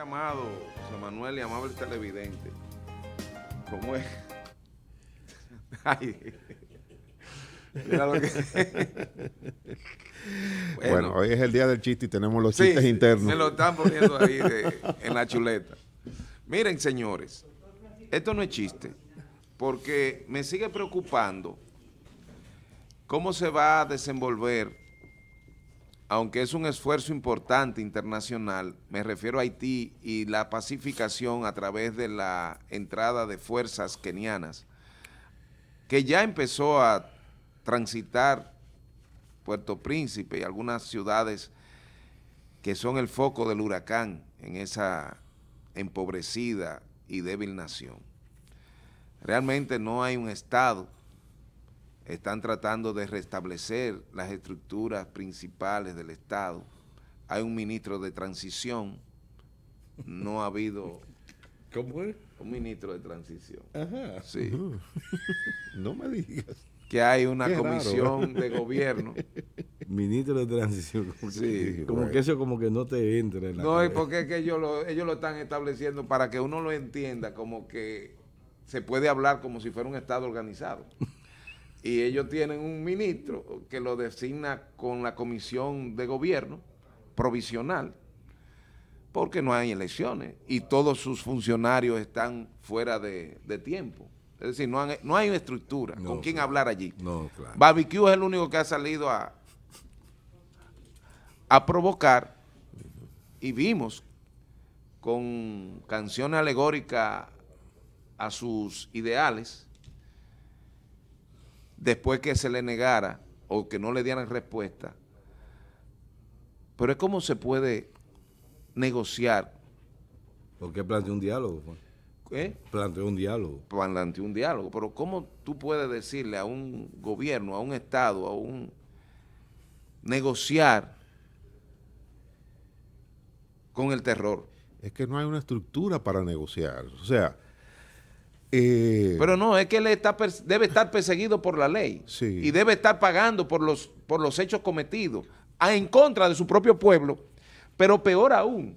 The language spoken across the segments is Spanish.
Amado José Manuel y amable televidente, ¿cómo es? bueno, hoy es el día del chiste y tenemos los chistes internos. Se lo están poniendo ahí en la chuleta. Miren, señores, esto no es chiste, porque me sigue preocupando cómo se va a desenvolver aunque es un esfuerzo importante internacional, me refiero a Haití y la pacificación a través de la entrada de fuerzas kenianas, que ya empezó a transitar Puerto Príncipe y algunas ciudades que son el foco del huracán en esa empobrecida y débil nación. Realmente no hay un Estado están tratando de restablecer las estructuras principales del Estado. Hay un ministro de transición, no ha habido... ¿Cómo es? Un ministro de transición. Ajá. Sí. no me digas. Que hay una comisión ¿eh? de gobierno. Ministro de transición. Como, sí, que, como que eso como que no te entra. En la no, porque es ellos lo, ellos lo están estableciendo para que uno lo entienda como que se puede hablar como si fuera un Estado organizado y ellos tienen un ministro que lo designa con la comisión de gobierno provisional, porque no hay elecciones y todos sus funcionarios están fuera de, tiempo. Es decir, no, hay una estructura con quién hablar allí. No, claro. Barbecue es el único que ha salido a, a provocar y vimos con canciones alegóricas a sus ideales, después que se le negara o que no le dieran respuesta. Pero es cómo se puede negociar. Porque planteó un diálogo. ¿Eh? Planteó un diálogo. Planteó un diálogo. Pero cómo tú puedes decirle a un gobierno, a un Estado, a un... negociar con el terror. Es que no hay una estructura para negociar. O sea, eh, pero no, es que él está debe estar perseguido por la ley y debe estar pagando por los, por los hechos cometidos en contra de su propio pueblo. Pero peor aún,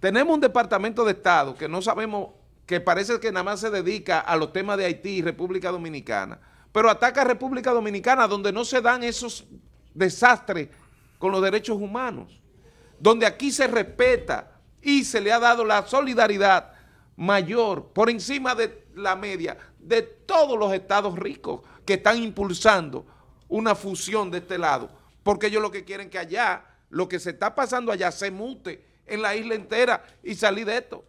tenemos un departamento de Estado que no sabemos, que parece que nada más se dedica a los temas de Haití y República Dominicana, pero ataca a República Dominicana donde no se dan esos desastres con los derechos humanos, donde aquí se respeta y se le ha dado la solidaridad mayor, por encima de la media, de todos los estados ricos que están impulsando una fusión de este lado. Porque ellos lo que quieren que allá, lo que se está pasando allá, se mute en la isla entera y salir de esto.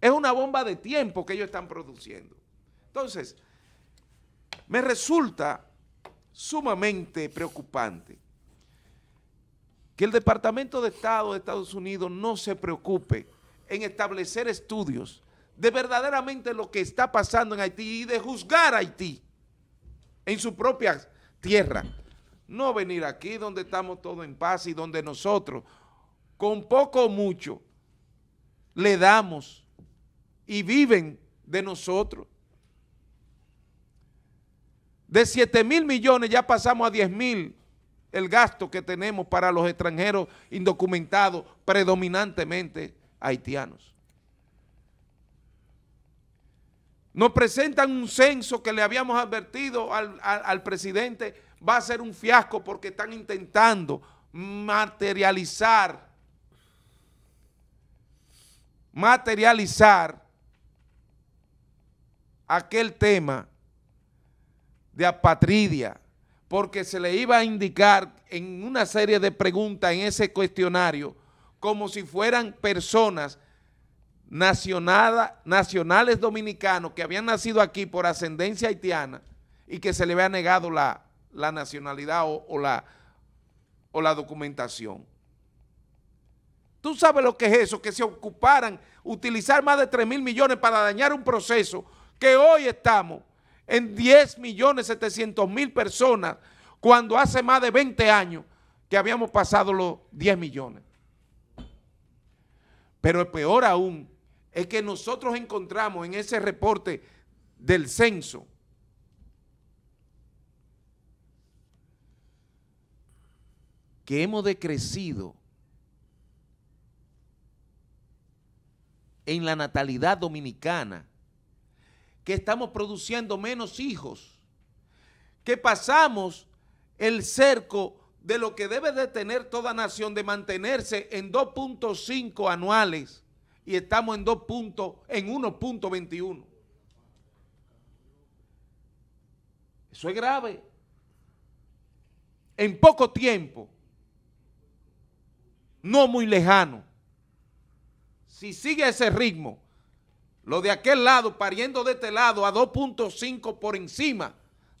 Es una bomba de tiempo que ellos están produciendo. Entonces, me resulta sumamente preocupante que el Departamento de Estado de Estados Unidos no se preocupe en establecer estudios de verdaderamente lo que está pasando en Haití y de juzgar a Haití en su propia tierra. No venir aquí donde estamos todos en paz y donde nosotros, con poco o mucho, le damos y viven de nosotros. De 7 mil millones ya pasamos a 10 mil el gasto que tenemos para los extranjeros indocumentados predominantemente haitianos. Nos presentan un censo que le habíamos advertido al, presidente, va a ser un fiasco porque están intentando materializar, materializar aquel tema de apatridia, porque se le iba a indicar en una serie de preguntas en ese cuestionario como si fueran personas nacionales dominicanos que habían nacido aquí por ascendencia haitiana y que se le había negado la, nacionalidad o, la, o la documentación. ¿Tú sabes lo que es eso? Que se ocuparan utilizar más de 3 mil millones para dañar un proceso que hoy estamos en 10 millones 700 mil personas cuando hace más de 20 años que habíamos pasado los 10 millones. Pero peor aún es que nosotros encontramos en ese reporte del censo que hemos decrecido en la natalidad dominicana, que estamos produciendo menos hijos, que pasamos el cerco de lo que debe de tener toda nación de mantenerse en 2.5 anuales y estamos en 2. en 1.21. Eso es grave. En poco tiempo, no muy lejano, si sigue ese ritmo, lo de aquel lado, pariendo de este lado a 2.5 por encima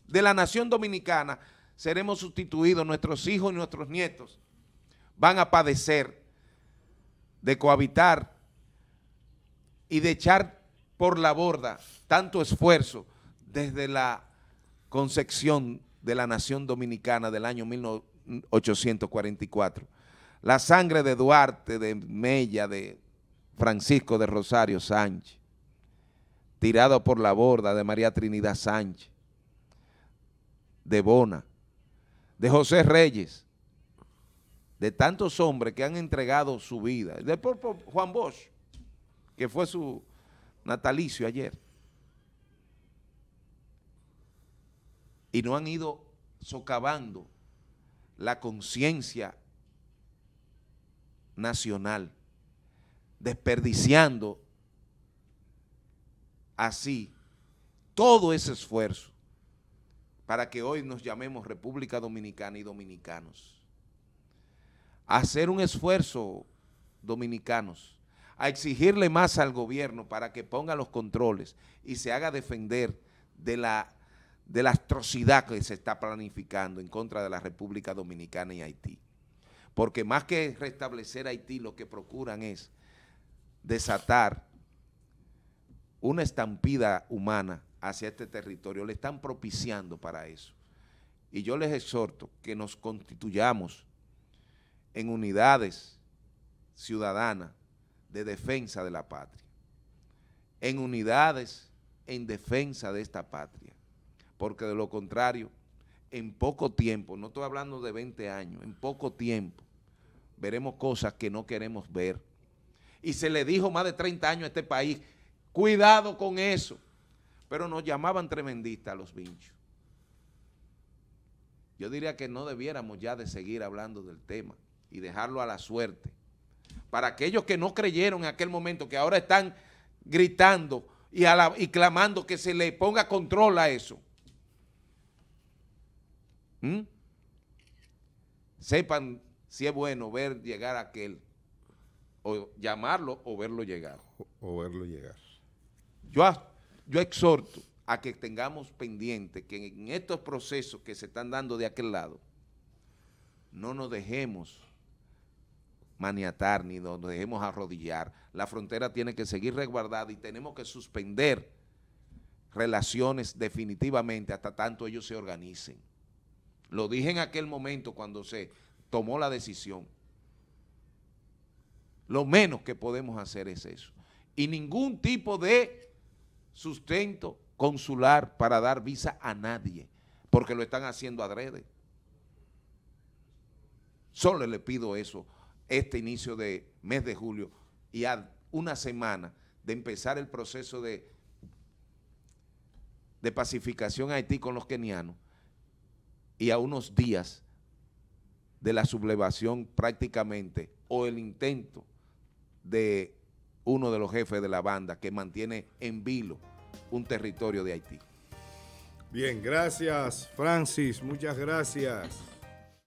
de la nación dominicana, seremos sustituidos, nuestros hijos y nuestros nietos van a padecer de cohabitar y de echar por la borda tanto esfuerzo desde la concepción de la nación dominicana del año 1844. La sangre de Duarte, de Mella, de Francisco de Rosario Sánchez, tirado por la borda de María Trinidad Sánchez, de Bona, de José Reyes, de tantos hombres que han entregado su vida. de Juan Bosch, que fue su natalicio ayer. Y no han ido socavando la conciencia nacional, desperdiciando así todo ese esfuerzo para que hoy nos llamemos República Dominicana y dominicanos. hacer un esfuerzo, dominicanos, a exigirle más al gobierno para que ponga los controles y se haga defender de la, de la atrocidad que se está planificando en contra de la República Dominicana y Haití. Porque más que restablecer Haití, lo que procuran es desatar una estampida humana hacia este territorio, le están propiciando para eso. Y yo les exhorto que nos constituyamos en unidades ciudadanas de defensa de la patria, en unidades en defensa de esta patria, porque de lo contrario, en poco tiempo, no estoy hablando de 20 años, en poco tiempo, veremos cosas que no queremos ver. Y se le dijo más de 30 años a este país, cuidado con eso, pero nos llamaban tremendistas los vinchos. Yo diría que no debiéramos ya de seguir hablando del tema y dejarlo a la suerte. Para aquellos que no creyeron en aquel momento, que ahora están gritando y, y clamando que se le ponga control a eso. ¿Mm? Sepan si es bueno ver llegar a aquel, o llamarlo o verlo llegar. O verlo llegar. Yo yo exhorto a que tengamos pendiente que en estos procesos que se están dando de aquel lado, no nos dejemos maniatar ni nos dejemos arrodillar. La frontera tiene que seguir resguardada y tenemos que suspender relaciones definitivamente hasta tanto ellos se organicen. Lo dije en aquel momento cuando se tomó la decisión. Lo menos que podemos hacer es eso. Y ningún tipo de sustento consular para dar visa a nadie, porque lo están haciendo adrede. Solo le pido eso este inicio de mes de julio y a una semana de empezar el proceso de, de pacificación Haití con los kenianos y a unos días de la sublevación prácticamente o el intento de uno de los jefes de la banda que mantiene en vilo un territorio de Haití. Bien, gracias Francis, muchas gracias.